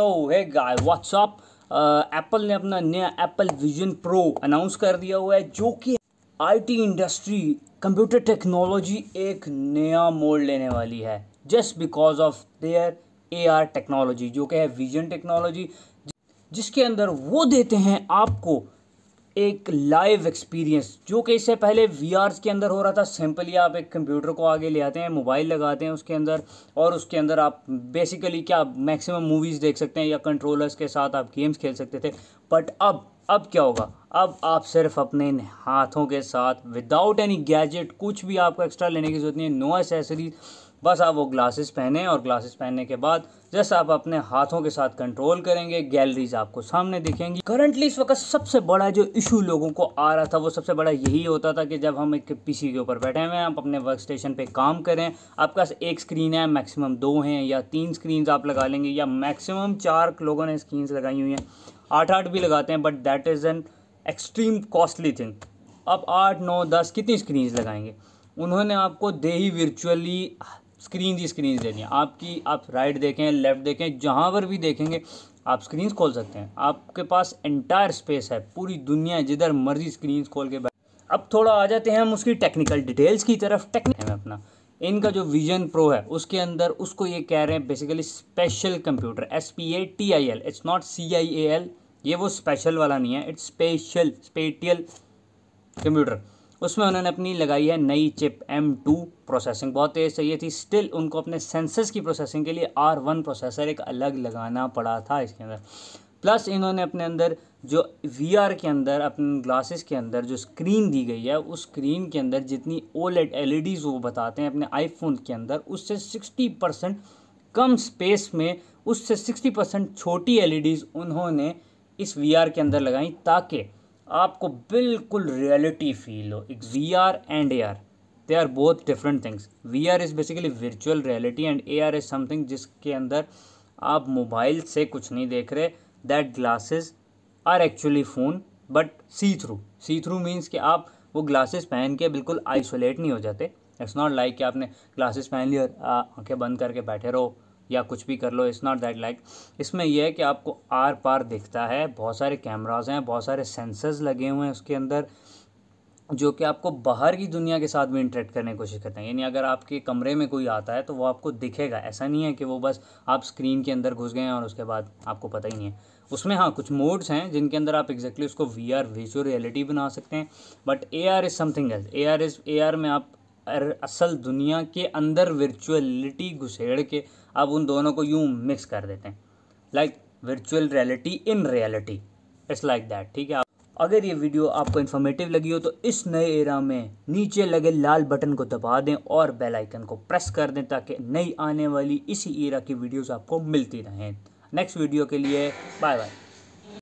तो है गाय WhatsApp Apple ने अपना नया एप्पल विजन प्रो अनाउंस कर दिया हुआ है जो कि आईटी इंडस्ट्री कंप्यूटर टेक्नोलॉजी एक नया मोड़ लेने वाली है just because of their AR technology जो कि है विजन टेक्नोलॉजी जिसके अंदर वो देते हैं आपको एक लाइव एक्सपीरियंस जो कि इससे पहले वी के अंदर हो रहा था सिंपली आप एक कंप्यूटर को आगे ले आते हैं मोबाइल लगाते हैं उसके अंदर और उसके अंदर आप बेसिकली क्या मैक्सिमम मूवीज़ देख सकते हैं या कंट्रोलर्स के साथ आप गेम्स खेल सकते थे बट अब अब क्या होगा अब आप सिर्फ अपने हाथों के साथ विदाउट एनी गैजेट कुछ भी आपको एक्स्ट्रा लेने की ज़रूरत नहीं है नो एसेसरीज बस आप वो ग्लासेस पहने और ग्लासेस पहनने के बाद जैसा आप अपने हाथों के साथ कंट्रोल करेंगे गैलरीज आपको सामने दिखेंगी करंटली इस वक्त सबसे बड़ा जो इशू लोगों को आ रहा था वो सबसे बड़ा यही होता था कि जब हम एक पीसी के ऊपर बैठे हुए हैं आप अपने वर्क स्टेशन पर काम करें आपका एक स्क्रीन है मैक्सिमम दो हैं या तीन स्क्रीन आप लगा लेंगे या मैक्सिमम चार लोगों ने स्क्रीन लगाई हुई हैं आठ आठ भी लगाते हैं but that is an extreme costly thing आप आठ नौ दस कितनी स्क्रीन लगाएंगे उन्होंने आपको दे ही वर्चुअली स्क्रीन ही स्क्रीन देनी है आपकी आप राइट देखें लेफ़्ट देखें जहाँ पर भी देखेंगे आप स्क्रीन खोल सकते हैं आपके पास एंटायर स्पेस है पूरी दुनिया जिधर मर्जी स्क्रीन खोल के अब थोड़ा आ जाते हैं हम उसकी टेक्निकल डिटेल्स की तरफ टेक्निक है अपना इनका जो विजन प्रो है उसके अंदर उसको ये कह रहे हैं basically special computer S P A T I L it's not C I A L ये वो स्पेशल वाला नहीं है इट्स स्पेशल स्पेटियल कंप्यूटर उसमें उन्होंने अपनी लगाई है नई चिप एम टू प्रोसेसिंग बहुत तेज़ चाहिए थी स्टिल उनको अपने सेंसर्स की प्रोसेसिंग के लिए आर वन प्रोसेसर एक अलग लगाना पड़ा था इसके अंदर प्लस इन्होंने अपने अंदर जो वी आर के अंदर अपने ग्लासेस के अंदर जो स्क्रीन दी गई है उस स्क्रीन के अंदर जितनी ओलेड एल e e वो बताते हैं अपने आईफोन के अंदर उससे सिक्सटी परसेंट कम स्पेस में उससे सिक्सटी परसेंट छोटी एल e उन्होंने इस वी आर के अंदर लगाई ताकि आपको बिल्कुल रियलिटी फील हो एक V R and A R they are बहुत different things V R is basically virtual reality and A R is something जिसके अंदर आप मोबाइल से कुछ नहीं देख रहे that glasses are actually phone but see through see through means कि आप वो ग्लासेस पहन के बिल्कुल आइसोलेट नहीं हो जाते इट्स नॉट लाइक कि आपने ग्लासेस पहन ली और आंखें बंद करके बैठे रहो या कुछ भी कर लो इट्स नॉट दैट लाइक इसमें यह है कि आपको आर पार दिखता है बहुत सारे कैमराज हैं बहुत सारे सेंसर्स लगे हुए हैं उसके अंदर जो कि आपको बाहर की दुनिया के साथ भी इंटरेक्ट करने की कोशिश करते हैं यानी अगर आपके कमरे में कोई आता है तो वो आपको दिखेगा ऐसा नहीं है कि वो बस आप स्क्रीन के अंदर घुस गए हैं और उसके बाद आपको पता ही नहीं है उसमें हाँ कुछ मोड्स हैं जिनके अंदर आप एग्जैक्टली exactly उसको वी आर रियलिटी बना सकते हैं but A R is something else A R is A R में आप असल दुनिया के अंदर वर्चुअलिटी घुसेड़ के अब उन दोनों को यूँ मिक्स कर देते हैं like virtual reality in reality it's like that ठीक है अगर ये वीडियो आपको इन्फॉर्मेटिव लगी हो तो इस नए एरा में नीचे लगे लाल बटन को दबा दें और बेल आइकन को प्रेस कर दें ताकि नई आने वाली इसी एरा की वीडियोस आपको मिलती रहें नेक्स्ट वीडियो के लिए बाय बाय